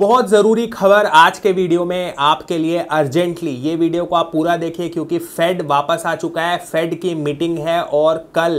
बहुत ज़रूरी खबर आज के वीडियो में आपके लिए अर्जेंटली ये वीडियो को आप पूरा देखिए क्योंकि फेड वापस आ चुका है फेड की मीटिंग है और कल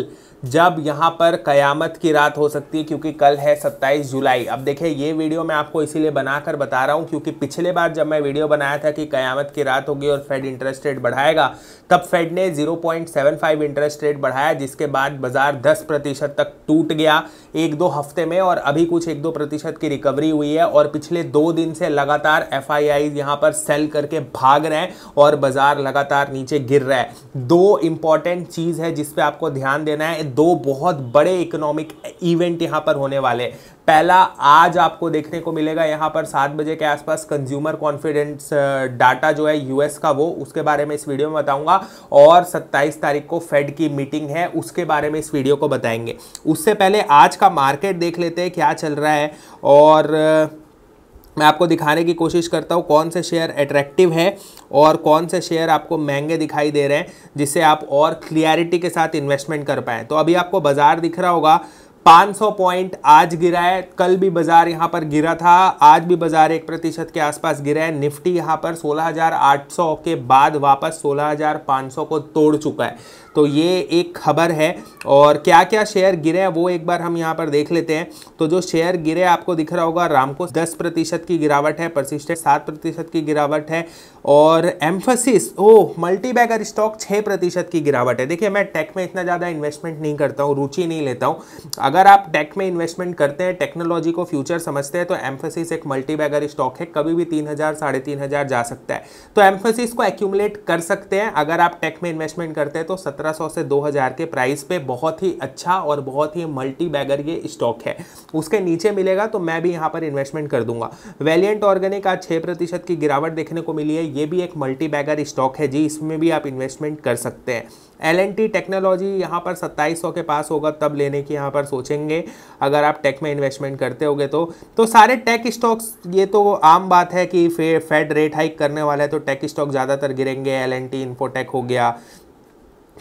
जब यहाँ पर क़यामत की रात हो सकती है क्योंकि कल है 27 जुलाई अब देखिए ये वीडियो मैं आपको इसीलिए बनाकर बता रहा हूँ क्योंकि पिछले बार जब मैं वीडियो बनाया था कि क़यामत की रात होगी और फेड इंटरेस्ट रेट बढ़ाएगा तब फेड ने 0.75 इंटरेस्ट रेट बढ़ाया जिसके बाद बाजार 10 प्रतिशत तक टूट गया एक दो हफ्ते में और अभी कुछ एक दो प्रतिशत की रिकवरी हुई है और पिछले दो दिन से लगातार एफ आई आई यहाँ पर सेल करके भाग रहे हैं और बाजार लगातार नीचे गिर रहा है दो इंपॉर्टेंट चीज़ है जिसपे आपको ध्यान देना है दो बहुत बड़े इकोनॉमिक इवेंट यहाँ पर होने वाले हैं पहला आज आपको देखने को मिलेगा यहाँ पर सात बजे के आसपास कंज्यूमर कॉन्फिडेंस डाटा जो है यूएस का वो उसके बारे में इस वीडियो में बताऊंगा और 27 तारीख को फेड की मीटिंग है उसके बारे में इस वीडियो को बताएंगे उससे पहले आज का मार्केट देख लेते हैं क्या चल रहा है और मैं आपको दिखाने की कोशिश करता हूँ कौन से शेयर अट्रैक्टिव है और कौन से शेयर आपको महंगे दिखाई दे रहे हैं जिससे आप और क्लियरिटी के साथ इन्वेस्टमेंट कर पाएँ तो अभी आपको बाजार दिख रहा होगा 500 पॉइंट आज गिरा है कल भी बाजार यहाँ पर गिरा था आज भी बाजार एक प्रतिशत के आसपास गिरा है निफ्टी यहाँ पर 16,800 के बाद वापस 16,500 को तोड़ चुका है तो ये एक खबर है और क्या क्या शेयर गिरे हैं वो एक बार हम यहाँ पर देख लेते हैं तो जो शेयर गिरे आपको दिख रहा होगा रामको दस प्रतिशत की गिरावट है परसिस्टेंट सात प्रतिशत की गिरावट है और एम्फोसिस ओ मल्टी बैगर स्टॉक छः प्रतिशत की गिरावट है देखिए मैं टेक में इतना ज़्यादा इन्वेस्टमेंट नहीं करता हूँ रुचि नहीं लेता हूँ अगर आप टेक में इन्वेस्टमेंट करते हैं टेक्नोलॉजी को फ्यूचर समझते हैं तो एम्फोसिस एक मल्टी बैगर स्टॉक है कभी भी तीन हज़ार साढ़े तीन हज़ार जा सकता है तो एम्फोसिस को एक्यूमुलेट कर सकते हैं अगर आप टेक में इन्वेस्टमेंट करते हैं तो सत्रह सत्रह से 2000 के प्राइस पे बहुत ही अच्छा और बहुत ही मल्टी बैगर ये स्टॉक है उसके नीचे मिलेगा तो मैं भी यहाँ पर इन्वेस्टमेंट कर दूंगा वैलियंट ऑर्गेनिक आज छः की गिरावट देखने को मिली है ये भी एक मल्टी बैगर स्टॉक है जी इसमें भी आप इन्वेस्टमेंट कर सकते हैं एल एन टी टेक्नोलॉजी यहाँ पर 2700 के पास होगा तब लेने की यहाँ पर सोचेंगे अगर आप टेक में इन्वेस्टमेंट करते होगे तो तो सारे टेक स्टॉक्स ये तो आम बात है कि फेड रेट हाइक करने वाला है तो टेक स्टॉक ज़्यादातर गिरेंगे एल एन टी इन्फोटेक हो गया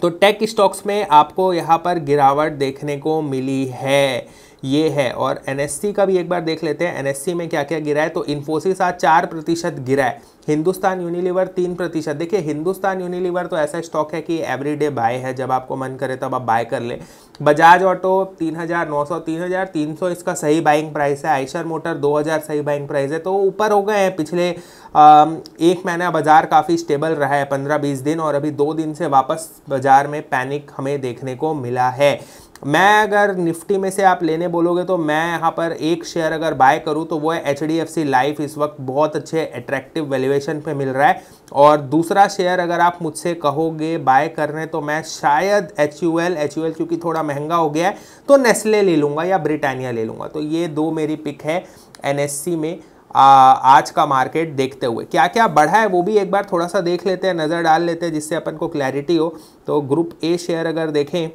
तो टेक स्टॉक्स में आपको यहाँ पर गिरावट देखने को मिली है ये है और एन का भी एक बार देख लेते हैं एन में क्या क्या गिरा है तो इन्फोसिस आज चार प्रतिशत गिरा है हिंदुस्तान यूनिलीवर तीन प्रतिशत देखिए हिंदुस्तान यूनिलीवर तो ऐसा स्टॉक है कि एवरीडे बाय है जब आपको मन करे तब आप बाय कर ले बजाज ऑटो तीन हज़ार नौ सौ तीन हज़ार तीन सौ इसका सही बाइंग प्राइस है आइशर मोटर दो हज़ार सही बाइंग प्राइस है तो ऊपर हो गए हैं पिछले आ, एक महीना बाज़ार काफ़ी स्टेबल रहा है पंद्रह बीस दिन और अभी दो दिन से वापस बाज़ार में पैनिक हमें देखने को मिला है मैं अगर निफ्टी में से आप लेने बोलोगे तो मैं यहाँ पर एक शेयर अगर बाय करूँ तो वो है H D F C life इस वक्त बहुत अच्छे अट्रैक्टिव वैल्यूएशन पे मिल रहा है और दूसरा शेयर अगर आप मुझसे कहोगे बाय करने तो मैं शायद H U L H U L क्योंकि थोड़ा महंगा हो गया है तो नेस्ले ले लूँगा या ब्रिटानिया ले लूँगा तो ये दो मेरी पिक है एन में आ, आज का मार्केट देखते हुए क्या क्या बढ़ा है वो भी एक बार थोड़ा सा देख लेते हैं नज़र डाल लेते हैं जिससे अपन को क्लैरिटी हो तो ग्रुप ए शेयर अगर देखें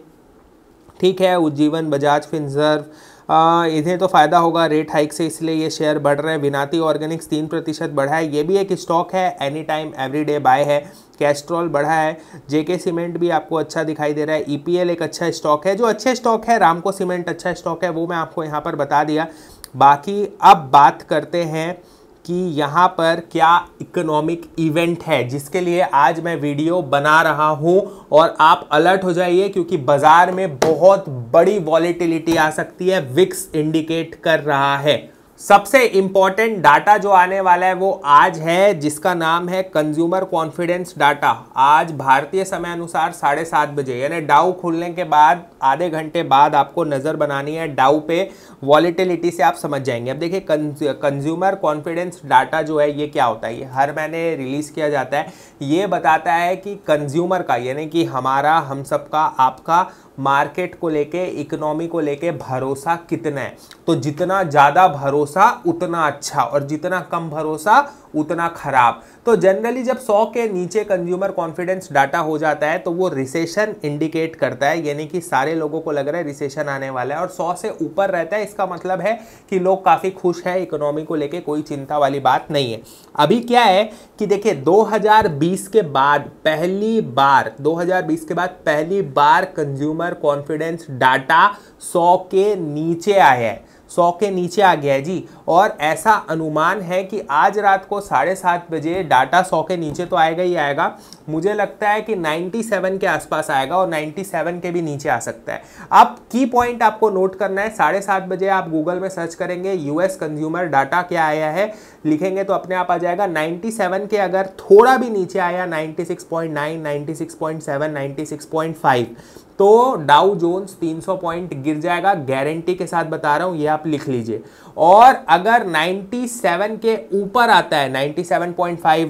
ठीक है उज्जीवन बजाज फिनजर्व इन्हें तो फ़ायदा होगा रेट हाइक से इसलिए ये शेयर बढ़ रहे हैं विनाती ऑर्गेनिक्स तीन प्रतिशत बढ़ा है ये भी एक स्टॉक है any time every day buy है कैस्ट्रॉल बढ़ा है जेके सीमेंट भी आपको अच्छा दिखाई दे रहा है ईपीएल e एक अच्छा स्टॉक है जो अच्छे स्टॉक है रामको सीमेंट अच्छा स्टॉक है वो मैं आपको यहाँ पर बता दिया बाकी अब बात करते हैं कि यहाँ पर क्या इकोनॉमिक इवेंट है जिसके लिए आज मैं वीडियो बना रहा हूँ और आप अलर्ट हो जाइए क्योंकि बाजार में बहुत बड़ी वॉलीटिलिटी आ सकती है विक्स इंडिकेट कर रहा है सबसे इम्पॉर्टेंट डाटा जो आने वाला है वो आज है जिसका नाम है कंज्यूमर कॉन्फिडेंस डाटा आज भारतीय समय अनुसार साढ़े सात बजे यानी डाउ खुलने के बाद आधे घंटे बाद आपको नज़र बनानी है डाउ पे वॉलीटिलिटी से आप समझ जाएंगे अब देखिए कंज्यूमर कॉन्फिडेंस डाटा जो है ये क्या होता है ये हर महीने रिलीज़ किया जाता है ये बताता है कि कंज्यूमर का यानी कि हमारा हम सबका आपका मार्केट को लेके इकोनॉमी को लेके भरोसा कितना है तो जितना ज़्यादा भरोसा उतना अच्छा और जितना कम भरोसा उतना खराब तो जनरली जब 100 के नीचे कंज्यूमर कॉन्फिडेंस डाटा हो जाता है तो वो रिसेशन इंडिकेट करता है यानी कि सारे लोगों को लग रहा है रिसेशन आने वाला है और 100 से ऊपर रहता है इसका मतलब है कि लोग काफ़ी खुश है इकोनॉमी को लेके कोई चिंता वाली बात नहीं है अभी क्या है कि देखिए 2020 के बाद पहली बार 2020 के बाद पहली बार कंज्यूमर कॉन्फिडेंस डाटा सौ के नीचे आया है सौ के नीचे आ गया है जी और ऐसा अनुमान है कि आज रात को साढ़े सात बजे डाटा सौ के नीचे तो आएगा ही आएगा मुझे लगता है कि 97 के आसपास आएगा और 97 के भी नीचे आ सकता है अब की पॉइंट आपको नोट करना है साढ़े सात बजे आप गूगल में सर्च करेंगे यूएस कंज्यूमर डाटा क्या आया है लिखेंगे तो अपने आप आ जाएगा 97 के अगर थोड़ा भी नीचे आया 96.9 96.7 96.5 तो डाउ जोन्स 300 पॉइंट गिर जाएगा गारंटी के साथ बता रहा हूँ ये आप लिख लीजिए और अगर 97 के ऊपर आता है 97.5,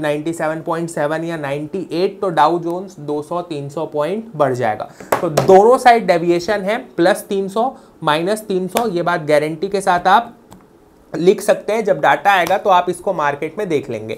97.7 या 98 तो डाउ जोन्स 200, 300 पॉइंट बढ़ जाएगा तो दोनों साइड डेविएशन है प्लस 300 माइनस 300 ये बात गारंटी के साथ आप लिख सकते हैं जब डाटा आएगा तो आप इसको मार्केट में देख लेंगे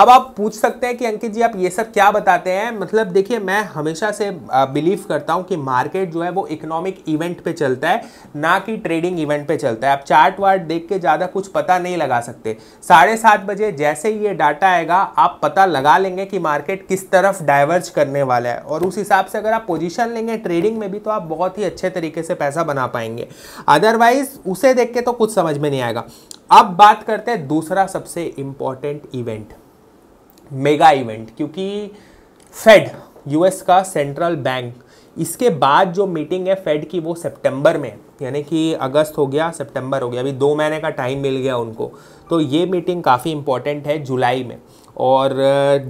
अब आप पूछ सकते हैं कि अंकित जी आप ये सब क्या बताते हैं मतलब देखिए मैं हमेशा से बिलीव करता हूँ कि मार्केट जो है वो इकोनॉमिक इवेंट पे चलता है ना कि ट्रेडिंग इवेंट पे चलता है आप चार्ट वार्ट देख के ज़्यादा कुछ पता नहीं लगा सकते साढ़े सात बजे जैसे ही ये डाटा आएगा आप पता लगा लेंगे कि मार्केट किस तरफ डाइवर्ज करने वाला है और उस हिसाब से अगर आप पोजिशन लेंगे ट्रेडिंग में भी तो आप बहुत ही अच्छे तरीके से पैसा बना पाएंगे अदरवाइज उसे देख के तो कुछ समझ में नहीं आएगा अब बात करते हैं दूसरा सबसे इंपॉर्टेंट इवेंट मेगा इवेंट क्योंकि फेड यूएस का सेंट्रल बैंक इसके बाद जो मीटिंग है फेड की वो सितंबर में यानी कि अगस्त हो गया सितंबर हो गया अभी दो महीने का टाइम मिल गया उनको तो ये मीटिंग काफ़ी इंपॉर्टेंट है जुलाई में और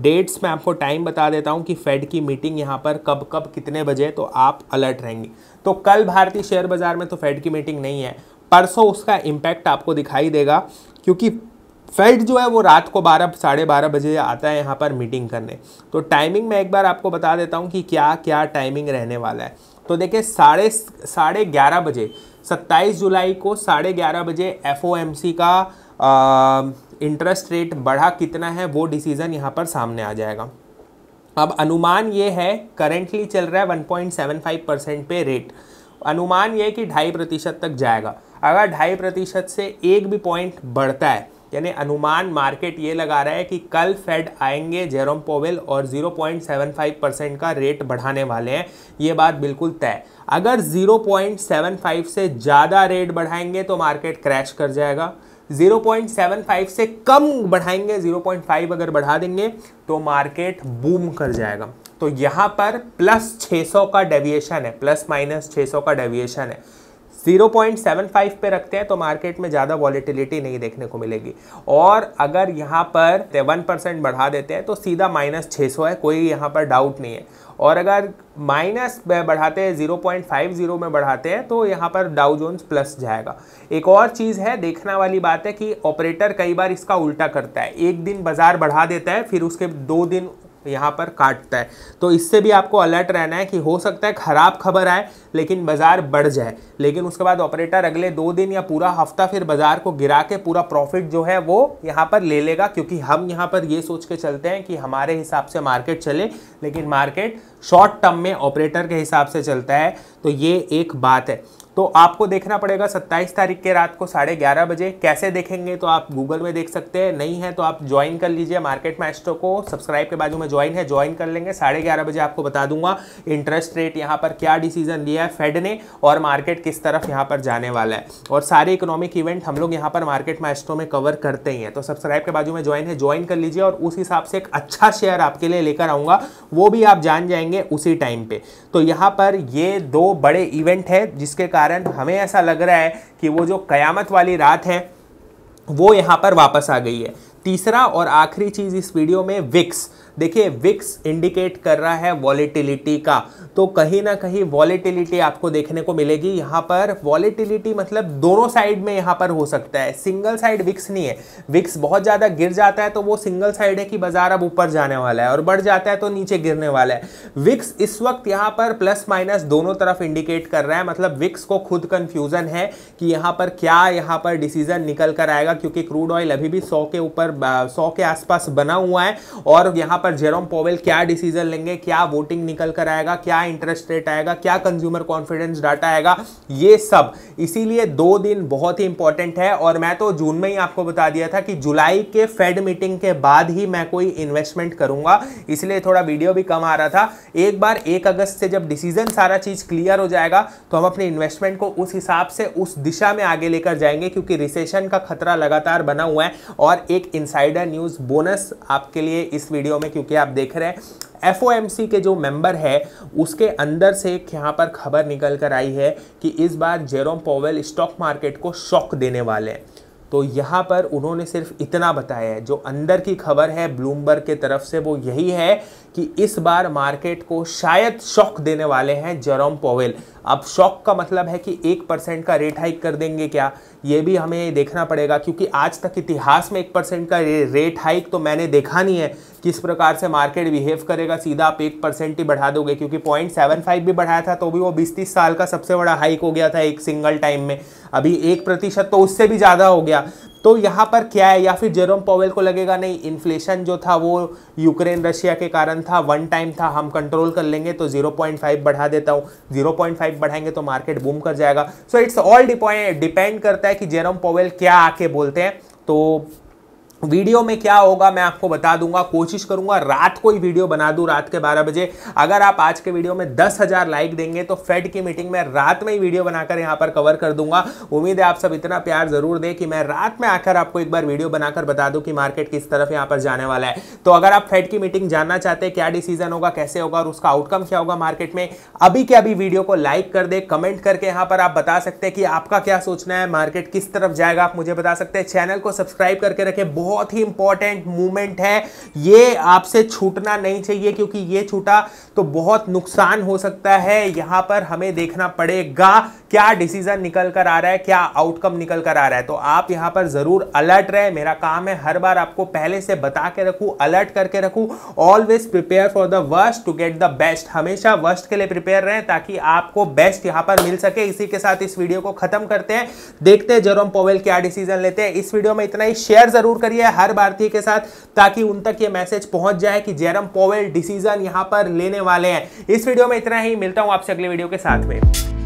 डेट्स मैं आपको टाइम बता देता हूँ कि फेड की मीटिंग यहाँ पर कब कब कितने बजे तो आप अलर्ट रहेंगे तो कल भारतीय शेयर बाजार में तो फेड की मीटिंग नहीं है परसों उसका इम्पैक्ट आपको दिखाई देगा क्योंकि फेड जो है वो रात को बारह साढ़े बारह बजे आता है यहाँ पर मीटिंग करने तो टाइमिंग मैं एक बार आपको बता देता हूँ कि क्या क्या टाइमिंग रहने वाला है तो देखिए साढ़े साढ़े ग्यारह बजे सत्ताईस जुलाई को साढ़े ग्यारह बजे एफ का इंटरेस्ट रेट बढ़ा कितना है वो डिसीज़न यहाँ पर सामने आ जाएगा अब अनुमान ये है करेंटली चल रहा है 1.75 परसेंट पे रेट अनुमान ये है कि ढाई प्रतिशत तक जाएगा अगर ढाई प्रतिशत से एक भी पॉइंट बढ़ता है यानी अनुमान मार्केट ये लगा रहा है कि कल फेड आएंगे जेरोम पोवेल और 0.75 परसेंट का रेट बढ़ाने वाले हैं ये बात बिल्कुल तय अगर 0.75 से ज़्यादा रेट बढ़ाएंगे तो मार्केट क्रैश कर जाएगा 0.75 से कम बढ़ाएंगे 0.5 अगर बढ़ा देंगे तो मार्केट बूम कर जाएगा तो यहां पर प्लस 600 का डेविएशन है प्लस माइनस 600 का डेविएशन है 0.75 पे रखते हैं तो मार्केट में ज़्यादा वॉलीटिलिटी नहीं देखने को मिलेगी और अगर यहाँ पर वन परसेंट बढ़ा देते हैं तो सीधा माइनस छः सौ है कोई यहाँ पर डाउट नहीं है और अगर माइनस बढ़ाते हैं 0.50 में बढ़ाते हैं तो यहाँ पर डाउ जोन्स प्लस जाएगा एक और चीज़ है देखना वाली बात है कि ऑपरेटर कई बार इसका उल्टा करता है एक दिन बाजार बढ़ा देता है फिर उसके दो दिन यहाँ पर काटता है तो इससे भी आपको अलर्ट रहना है कि हो सकता है ख़राब खबर आए लेकिन बाज़ार बढ़ जाए लेकिन उसके बाद ऑपरेटर अगले दो दिन या पूरा हफ्ता फिर बाज़ार को गिरा के पूरा प्रॉफिट जो है वो यहाँ पर ले लेगा क्योंकि हम यहाँ पर ये सोच के चलते हैं कि हमारे हिसाब से मार्केट चले लेकिन मार्केट शॉर्ट टर्म में ऑपरेटर के हिसाब से चलता है तो ये एक बात है तो आपको देखना पड़ेगा 27 तारीख के रात को साढ़े ग्यारह बजे कैसे देखेंगे तो आप गूगल में देख सकते हैं नहीं है तो आप ज्वाइन कर लीजिए मार्केट मास्टर को सब्सक्राइब के बाजू में ज्वाइन है ज्वाइन कर लेंगे साढ़े ग्यारह बजे आपको बता दूंगा इंटरेस्ट रेट यहाँ पर क्या डिसीजन लिया है फेड ने और मार्केट किस तरफ यहाँ पर जाने वाला है और सारे इकोनॉमिक इवेंट हम लोग यहाँ पर मार्केट मैस्ट्रो में कवर करते ही हैं तो सब्सक्राइब के बाजू में ज्वाइन है ज्वाइन कर लीजिए और उस हिसाब से एक अच्छा शेयर आपके लिए लेकर आऊँगा वो भी आप जान जाएंगे उसी टाइम पर तो यहाँ पर ये दो बड़े इवेंट है जिसके कारण कारण हमें ऐसा लग रहा है कि वो जो कयामत वाली रात है वो यहाँ पर वापस आ गई है तीसरा और आखिरी चीज़ इस वीडियो में विक्स देखिए विक्स इंडिकेट कर रहा है वॉलेटिलिटी का तो कहीं ना कहीं वॉलेटिलिटी आपको देखने को मिलेगी यहाँ पर वॉलेटिलिटी मतलब दोनों साइड में यहाँ पर हो सकता है सिंगल साइड विक्स नहीं है विक्स बहुत ज़्यादा गिर जाता है तो वो सिंगल साइड है कि बाजार अब ऊपर जाने वाला है और बढ़ जाता है तो नीचे गिरने वाला है विक्स इस वक्त यहाँ पर प्लस माइनस दोनों तरफ इंडिकेट कर रहा है मतलब विक्स को खुद कन्फ्यूज़न है कि यहाँ पर क्या यहाँ पर डिसीजन निकल कर आएगा क्योंकि क्रूड ऑयल अभी भी सौ के ऊपर सौ के आसपास बना हुआ है और यहाँ पर पर जेरोम पॉवेल क्या डिसीजन लेंगे क्या वोटिंग निकल कर आएगा क्या इंटरेस्ट रेट आएगा क्या कंज्यूमर कॉन्फिडेंस डाटा आएगा ये सब इसीलिए दो दिन बहुत ही इंपॉर्टेंट है और मैं तो जून में ही आपको बता दिया था कि जुलाई के फेड मीटिंग के बाद ही मैं कोई इन्वेस्टमेंट करूंगा इसलिए थोड़ा वीडियो भी कम आ रहा था एक बार एक अगस्त से जब डिसीजन सारा चीज क्लियर हो जाएगा तो हम अपने इन्वेस्टमेंट को उस हिसाब से उस दिशा में आगे लेकर जाएंगे क्योंकि रिसेशन का खतरा लगातार बना हुआ है और एक इनसाइडर न्यूज बोनस आपके लिए इस वीडियो में क्योंकि आप देख रहे हैं एफ के जो मेंबर है उसके अंदर से एक यहाँ पर खबर निकल कर आई है कि इस बार जेरोम पोवेल स्टॉक मार्केट को शॉक देने वाले हैं तो यहाँ पर उन्होंने सिर्फ इतना बताया है जो अंदर की खबर है ब्लूमबर्ग के तरफ से वो यही है कि इस बार मार्केट को शायद शॉक देने वाले हैं जेरोम पोवेल अब शॉक का मतलब है कि एक परसेंट का रेट हाइक कर देंगे क्या ये भी हमें देखना पड़ेगा क्योंकि आज तक इतिहास में एक परसेंट का रेट हाइक तो मैंने देखा नहीं है किस प्रकार से मार्केट बिहेव करेगा सीधा आप एक परसेंट ही बढ़ा दोगे क्योंकि पॉइंट सेवन फाइव भी बढ़ाया था तो भी वो बीस तीस साल का सबसे बड़ा हाइक हो गया था एक सिंगल टाइम में अभी एक प्रतिशत तो उससे भी ज़्यादा हो गया तो यहाँ पर क्या है या फिर जेरोम पॉवेल को लगेगा नहीं इन्फ्लेशन जो था वो यूक्रेन रशिया के कारण था वन टाइम था हम कंट्रोल कर लेंगे तो 0.5 बढ़ा देता हूँ 0.5 बढ़ाएंगे तो मार्केट बूम कर जाएगा सो इट्स ऑल डिपेंड करता है कि जेरोम पॉवेल क्या आके बोलते हैं तो वीडियो में क्या होगा मैं आपको बता दूंगा कोशिश करूंगा रात को ही वीडियो बना दूं रात के 12 बजे अगर आप आज के वीडियो में दस हजार लाइक देंगे तो फेड की मीटिंग में रात में ही वीडियो बनाकर यहां पर कवर कर दूंगा उम्मीद है आप सब इतना प्यार जरूर दें कि मैं रात में आकर आपको एक बार वीडियो बनाकर बता दूं कि मार्केट किस तरफ यहाँ पर जाने वाला है तो अगर आप फेड की मीटिंग जानना चाहते हैं क्या डिसीजन होगा कैसे होगा और उसका आउटकम क्या होगा मार्केट में अभी के अभी वीडियो को लाइक कर दे कमेंट करके यहाँ पर आप बता सकते हैं कि आपका क्या सोचना है मार्केट किस तरफ जाएगा आप मुझे बता सकते हैं चैनल को सब्सक्राइब करके रखें बहुत बहुत ही इंपॉर्टेंट मूवमेंट है ये आपसे छूटना नहीं चाहिए क्योंकि ये छूटा तो बहुत नुकसान हो सकता है यहां पर हमें देखना पड़ेगा क्या डिसीजन निकल कर आ रहा है क्या आउटकम निकल कर आ रहा है तो आप यहाँ पर जरूर अलर्ट रहे मेरा काम है हर बार आपको पहले से बता के रखू अलर्ट करके रखू always prepare for the worst to get the best हमेशा वर्स्ट के लिए प्रिपेयर रहें ताकि आपको बेस्ट यहाँ पर मिल सके इसी के साथ इस वीडियो को खत्म करते हैं देखते हैं जेरोम पोवेल क्या डिसीजन लेते हैं इस वीडियो में इतना ही शेयर जरूर करिए हर भारतीय के साथ ताकि उन तक ये मैसेज पहुंच जाए कि जेरम पोवेल डिसीजन यहाँ पर लेने वाले हैं इस वीडियो में इतना ही मिलता हूँ आपसे अगले वीडियो के साथ में